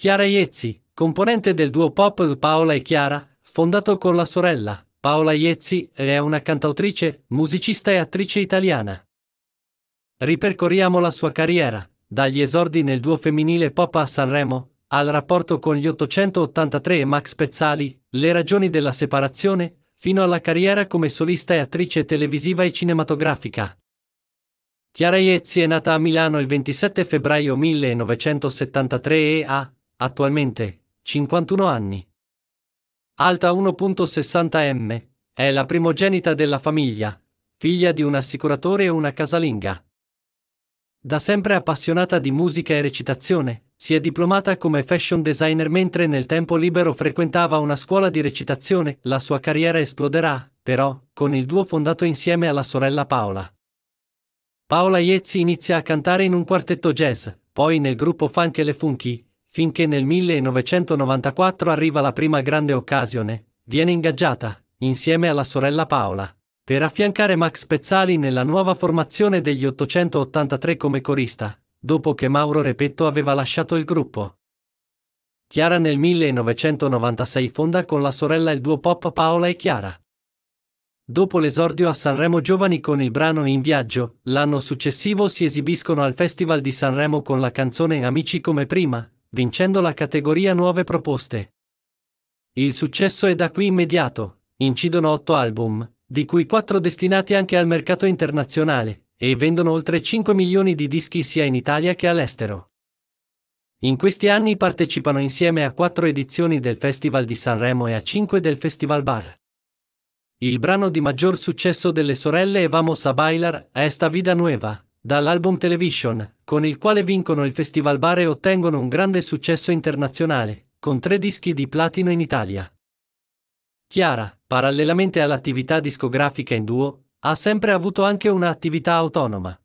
Chiara Iezzi, componente del duo pop Paola e Chiara, fondato con la sorella. Paola Iezzi è una cantautrice, musicista e attrice italiana. Ripercorriamo la sua carriera, dagli esordi nel duo femminile pop a Sanremo, al rapporto con gli 883 e Max Pezzali, le ragioni della separazione, fino alla carriera come solista e attrice televisiva e cinematografica. Chiara Iezzi è nata a Milano il 27 febbraio 1973 e ha attualmente 51 anni. Alta 1.60 m, è la primogenita della famiglia, figlia di un assicuratore e una casalinga. Da sempre appassionata di musica e recitazione, si è diplomata come fashion designer mentre nel tempo libero frequentava una scuola di recitazione. La sua carriera esploderà, però, con il duo fondato insieme alla sorella Paola. Paola Iezzi inizia a cantare in un quartetto jazz, poi nel gruppo funk e le funky, finché nel 1994 arriva la prima grande occasione, viene ingaggiata, insieme alla sorella Paola, per affiancare Max Pezzali nella nuova formazione degli 883 come corista, dopo che Mauro Repetto aveva lasciato il gruppo. Chiara nel 1996 fonda con la sorella il duo pop Paola e Chiara. Dopo l'esordio a Sanremo Giovani con il brano In viaggio, l'anno successivo si esibiscono al Festival di Sanremo con la canzone Amici come prima, vincendo la categoria Nuove proposte. Il successo è da qui immediato, incidono otto album, di cui quattro destinati anche al mercato internazionale, e vendono oltre 5 milioni di dischi sia in Italia che all'estero. In questi anni partecipano insieme a quattro edizioni del Festival di Sanremo e a cinque del Festival Bar. Il brano di maggior successo delle sorelle è Vamos a Bailar, Esta Vida Nueva, dall'album Television, con il quale vincono il Festival Bar e ottengono un grande successo internazionale, con tre dischi di platino in Italia. Chiara, parallelamente all'attività discografica in duo, ha sempre avuto anche un'attività autonoma.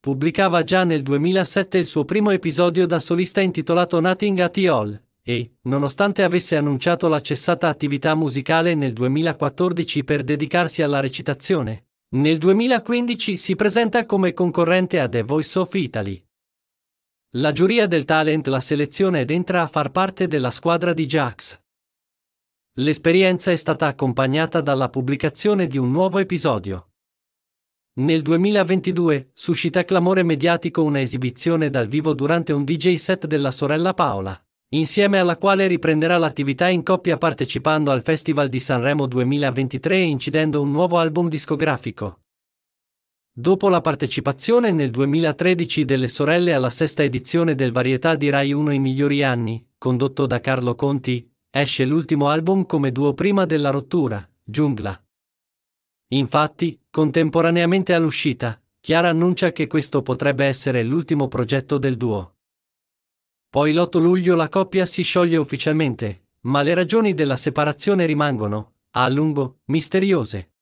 Pubblicava già nel 2007 il suo primo episodio da solista intitolato Nothing at All e, nonostante avesse annunciato la cessata attività musicale nel 2014 per dedicarsi alla recitazione, nel 2015 si presenta come concorrente a The Voice of Italy. La giuria del talent la seleziona ed entra a far parte della squadra di Jax. L'esperienza è stata accompagnata dalla pubblicazione di un nuovo episodio. Nel 2022 suscita clamore mediatico una esibizione dal vivo durante un DJ set della sorella Paola insieme alla quale riprenderà l'attività in coppia partecipando al Festival di Sanremo 2023 e incidendo un nuovo album discografico. Dopo la partecipazione nel 2013 delle sorelle alla sesta edizione del Varietà di Rai 1 I migliori anni, condotto da Carlo Conti, esce l'ultimo album come duo prima della rottura, Giungla. Infatti, contemporaneamente all'uscita, Chiara annuncia che questo potrebbe essere l'ultimo progetto del duo. Poi l'8 luglio la coppia si scioglie ufficialmente, ma le ragioni della separazione rimangono, a lungo, misteriose.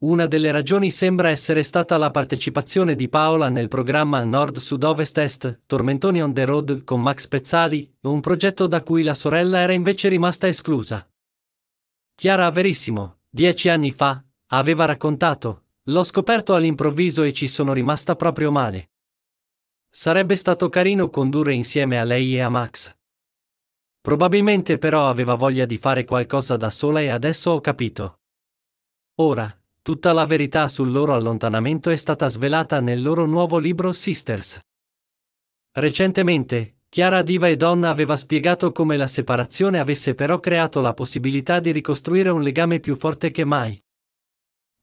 Una delle ragioni sembra essere stata la partecipazione di Paola nel programma Nord-Sud-Ovest-Est, Tormentoni on the Road con Max Pezzali, un progetto da cui la sorella era invece rimasta esclusa. Chiara Verissimo, dieci anni fa, aveva raccontato, l'ho scoperto all'improvviso e ci sono rimasta proprio male. Sarebbe stato carino condurre insieme a lei e a Max. Probabilmente però aveva voglia di fare qualcosa da sola e adesso ho capito. Ora, tutta la verità sul loro allontanamento è stata svelata nel loro nuovo libro Sisters. Recentemente, Chiara Diva e Donna aveva spiegato come la separazione avesse però creato la possibilità di ricostruire un legame più forte che mai.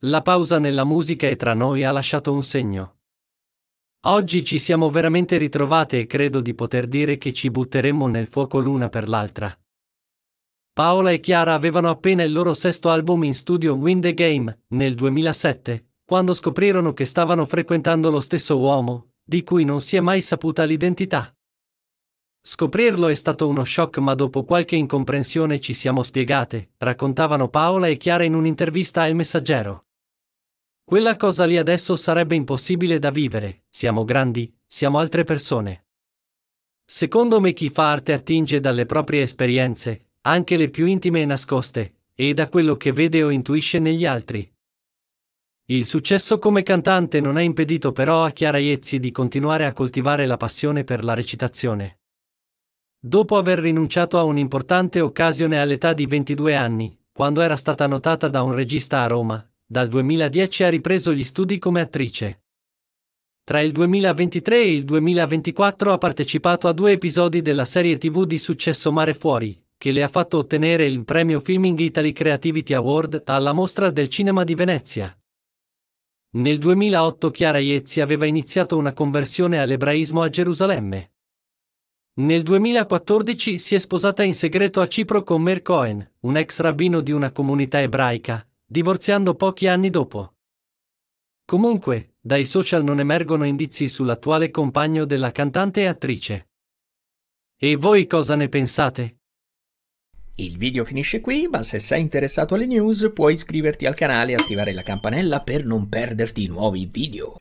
La pausa nella musica e tra noi ha lasciato un segno. Oggi ci siamo veramente ritrovate e credo di poter dire che ci butteremmo nel fuoco l'una per l'altra. Paola e Chiara avevano appena il loro sesto album in studio Win the Game, nel 2007, quando scoprirono che stavano frequentando lo stesso uomo, di cui non si è mai saputa l'identità. Scoprirlo è stato uno shock ma dopo qualche incomprensione ci siamo spiegate, raccontavano Paola e Chiara in un'intervista al Messaggero. Quella cosa lì adesso sarebbe impossibile da vivere, siamo grandi, siamo altre persone. Secondo me chi fa arte attinge dalle proprie esperienze, anche le più intime e nascoste, e da quello che vede o intuisce negli altri. Il successo come cantante non ha impedito però a Chiara Iezzi di continuare a coltivare la passione per la recitazione. Dopo aver rinunciato a un'importante occasione all'età di 22 anni, quando era stata notata da un regista a Roma, dal 2010 ha ripreso gli studi come attrice. Tra il 2023 e il 2024 ha partecipato a due episodi della serie TV di successo Mare Fuori, che le ha fatto ottenere il premio Filming Italy Creativity Award alla Mostra del Cinema di Venezia. Nel 2008 Chiara Iezzi aveva iniziato una conversione all'ebraismo a Gerusalemme. Nel 2014 si è sposata in segreto a Cipro con Mer Cohen, un ex rabbino di una comunità ebraica, divorziando pochi anni dopo. Comunque, dai social non emergono indizi sull'attuale compagno della cantante e attrice. E voi cosa ne pensate? Il video finisce qui, ma se sei interessato alle news puoi iscriverti al canale e attivare la campanella per non perderti nuovi video.